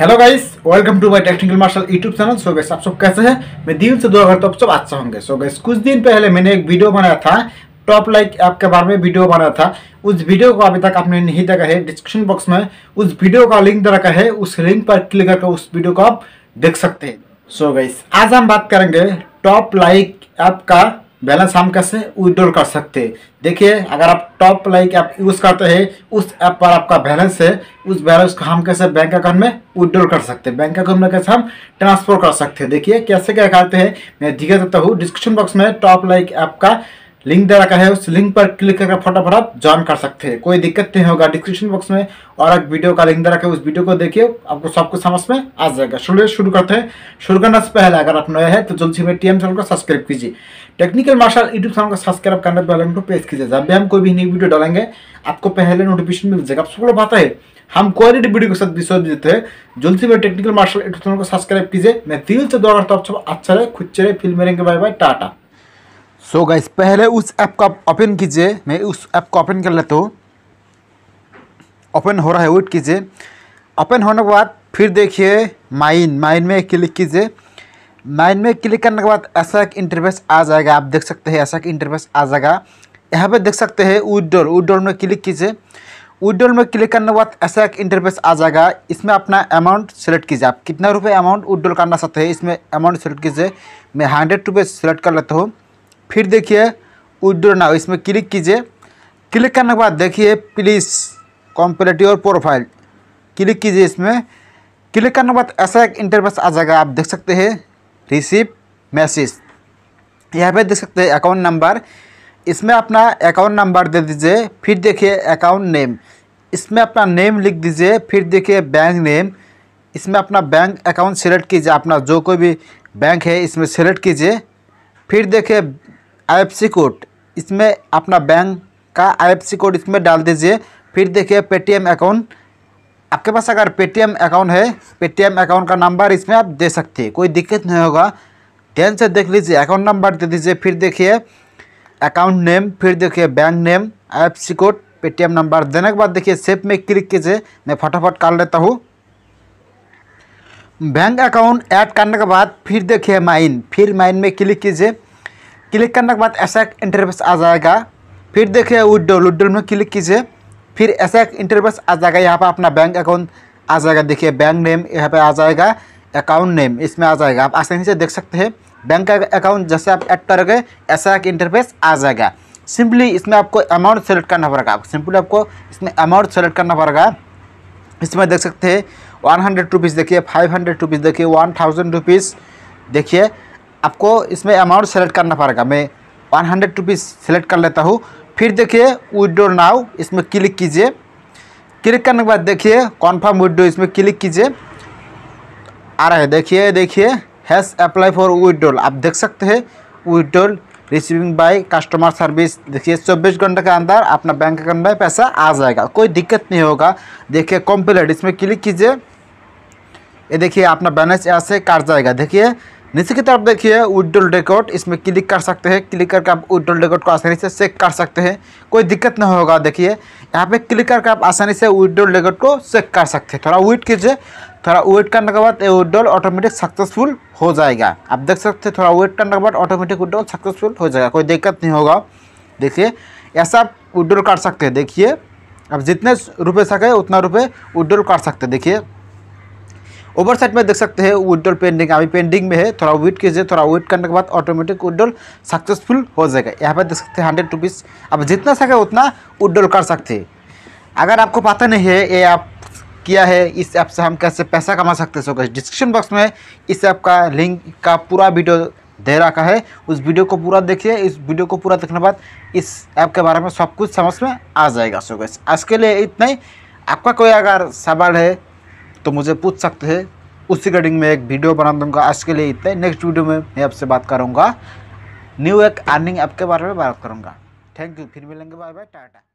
hello guys welcome to my Technical Marshal YouTube channel so guys आप सब कैसे हैं मैं दिल से दुआ करता हूँ आप सब अच्छा होंगे सो गैस कुछ दिन पहले मैंने एक वीडियो बनाया था टॉप लाइक ऐप के बारे में वीडियो बनाया था उस वीडियो को अभी तक आपने नहीं देखा है डिस्क्रिप्शन बॉक्स में उस वीडियो का लिंक दे रखा है उस लिंक पर क्लिक करके उस वीडियो को आप देख सकते हैं सो गैस आज हम बात करेंगे टॉप लाइक ऐप का बैलेंस हम कैसे विड्रॉल कर सकते हैं देखिए अगर आप टॉप लाइक ऐप यूज़ करते हैं उस ऐप पर आपका बैलेंस है उस बैलेंस को हम कैसे बैंक अकाउंट में विड्रॉल कर सकते हैं बैंक अकाउंट में कैसे हम ट्रांसफर कर सकते हैं देखिए कैसे क्या करते हैं मैं दिखा देता हूँ डिस्क्रिप्शन बॉक्स में टॉप लाइक ऐप का लिंक दे रखा है उस लिंक पर क्लिक करके फटाफट आप ज्वाइन कर सकते हैं कोई दिक्कत नहीं होगा डिस्क्रिप्शन बॉक्स में और एक वीडियो का लिंक दे रखा है उस वीडियो को देखिए आपको सब कुछ समझ में आ जाएगा शुरू शुरू करते हैं शुरू करने से पहले अगर आप नए हैं तो जल्दी से मेरे टीएम चैनल को सब्सक्राइब कीजिए टेक्निकल मार्शल यूट्यूब चैनल को सब्सक्राइब करने पर को प्रेस कीजिए जब भी हम कोई भी नई वीडियो डालेंगे आपको पहले नोटिफिकेशन मिल जाएगा आप सबको पता है हम क्वालिटी वीडियो के साथ विषय देते हैं जल्द से टेक्निकल मार्शल यूट्यूब चैनल को सब्सक्राइब कीजिए मैं दिल से दौड़ करता हूँ अच्छा रहे खुद चले फिल्म रहेंगे bye bye tata so so guys पहले उस ऐप का ओपन कीजिए मैं उस ऐप को ओपन कर लेता हूँ ओपन हो रहा है वेट कीजिए ओपन होने के बाद फिर देखिए माइन माइन में क्लिक कीजिए माइन में क्लिक करने के बाद ऐसा एक इंटरफेस आ जाएगा आप देख सकते हैं ऐसा एक इंटरफेस आ जाएगा यहाँ पे देख सकते हैं उडोल उडोल में क्लिक कीजिए उडोल में क्लिक करने के बाद ऐसा एक इंटरफेस आ जाएगा इसमें अपना अमाउंट सेलेक्ट कीजिए आप कितना रुपये अमाउंट उडोल करना चाहते हैं इसमें अमाउंट सेलेक्ट कीजिए मैं हंड्रेड रुपये सेलेक्ट कर लेता हूँ फिर देखिए उड्रो नाउ इसमें क्लिक कीजिए क्लिक करने के बाद देखिए प्लीज़ कॉम्पिटेटिव प्रोफाइल क्लिक कीजिए इसमें क्लिक करने के बाद ऐसा एक इंटरफेस आ जाएगा आप देख सकते हैं रिसीव मैसेज यहाँ पे देख सकते हैं अकाउंट नंबर इसमें अपना अकाउंट नंबर दे दीजिए फिर देखिए अकाउंट नेम इसमें अपना नेम लिख दीजिए फिर देखिए बैंक नेम इसमें अपना बैंक अकाउंट सेलेक्ट कीजिए अपना जो कोई भी बैंक है इसमें सेलेक्ट कीजिए फिर देखिए आई कोड इसमें अपना बैंक का आई कोड इसमें डाल दीजिए फिर देखिए पेटीएम अकाउंट आपके पास अगर पेटीएम अकाउंट है पेटीएम अकाउंट का नंबर इसमें आप दे सकते हैं कोई दिक्कत नहीं होगा ध्यान से देख लीजिए अकाउंट नंबर दे दीजिए फिर देखिए अकाउंट नेम फिर देखिए bank name I code Paytm number देने के बाद देखिए सेफ में क्लिक कीजिए मैं फटाफट कर लेता हूँ बैंक अकाउंट ऐड करने के बाद फिर देखिए माइन फिर माइन में क्लिक कीजिए क्लिक करने के बाद ऐसा एक इंटरफेस आ जाएगा फिर देखिए विड्रो विड्रो में क्लिक कीजिए फिर ऐसा एक इंटरफेस आ जाएगा यहाँ पर अपना बैंक अकाउंट आ जाएगा देखिए बैंक नेम यहाँ पर आ जाएगा अकाउंट नेम इसमें आ जाएगा आप आसानी से देख सकते हैं बैंक का अकाउंट जैसे आप ऐड करोगे ऐसा एक इंटरफेस आ जाएगा सिंपली इसमें आपको अमाउंट सेलेक्ट करना पड़ेगा सिंपली आपको इसमें अमाउंट सेलेक्ट करना पड़ेगा इसमें देख सकते हैं वन हंड्रेड रुपीज़ देखिए फाइव हंड्रेड रुपीज़ देखिए वन थाउजेंड रुपीज़ देखिए आपको इसमें अमाउंट सेलेक्ट करना पड़ेगा मैं वन हंड्रेड रुपीज़ सेलेक्ट कर लेता हूँ फिर देखिए विड्रो नाउ इसमें क्लिक कीजिए क्लिक करने के बाद देखिए कॉन्फर्म विड्रो इसमें क्लिक कीजिए आ रहा है देखिए देखिए हैस अप्लाई फॉर विड्रोल आप देख सकते हैं withdrawal receiving by customer service देखिए चौबीस घंटे के अंदर अपना बैंक अकाउंट में पैसा आ जाएगा कोई दिक्कत नहीं होगा देखिए कॉम्प्लेट इसमें क्लिक कीजिए ये देखिए अपना बैलेंस यहाँ से काट जाएगा देखिए नीचे की तरफ देखिए उडोल रिकॉर्ड इसमें क्लिक कर सकते हैं क्लिक करके आप उडोल रिकॉर्ड को आसानी से चेक कर सकते हैं कोई दिक्कत नहीं होगा देखिए यहाँ पे क्लिक करके आप आसानी से उडोल रिकॉर्ड को चेक कर सकते हैं थोड़ा वेट कीजिए थोड़ा वेट करने के बाद ये विड्रोल ऑटोमेटिक सक्सेसफुल हो जाएगा आप देख सकते हैं थोड़ा वेट करने के बाद ऑटोमेटिक विड्रोल सक्सेसफुल हो जाएगा कोई दिक्कत नहीं होगा देखिए ऐसा आप उडोल कर सकते हैं देखिए आप जितने रुपये सके उतना रुपये उडोल कर सकते हैं देखिए ओवर साइड में देख सकते हैं विड्रॉल पेंडिंग अभी पेंडिंग में है थोड़ा वेट कीजिए थोड़ा वेट करने के बाद ऑटोमेटिक विड्रॉल सक्सेसफुल हो जाएगा यहाँ पर देख सकते हैं हंड्रेड रुपीज़ आप जितना सके उतना विड्रॉल कर सकते हैं अगर आपको पता नहीं है ये आप किया है इस ऐप से हम कैसे पैसा कमा सकते हैं डिस्क्रिप्शन बॉक्स में इस ऐप का लिंक का पूरा वीडियो दे रखा है उस वीडियो को पूरा देखिए इस वीडियो को पूरा देखने बाद इस ऐप के बारे में सब कुछ समझ में आ जाएगा सो गैस आज के लिए इतना ही आपका कोई अगर सवाल है तो मुझे पूछ सकते हैं उस रिगार्डिंग मैं एक वीडियो बना दूंगा आज के लिए इतने नेक्स्ट वीडियो में मैं आपसे बात करूँगा न्यू एक अर्निंग ऐप के बारे में बात करूँगा थैंक यू फिर मिलेंगे बाय बाय टाटा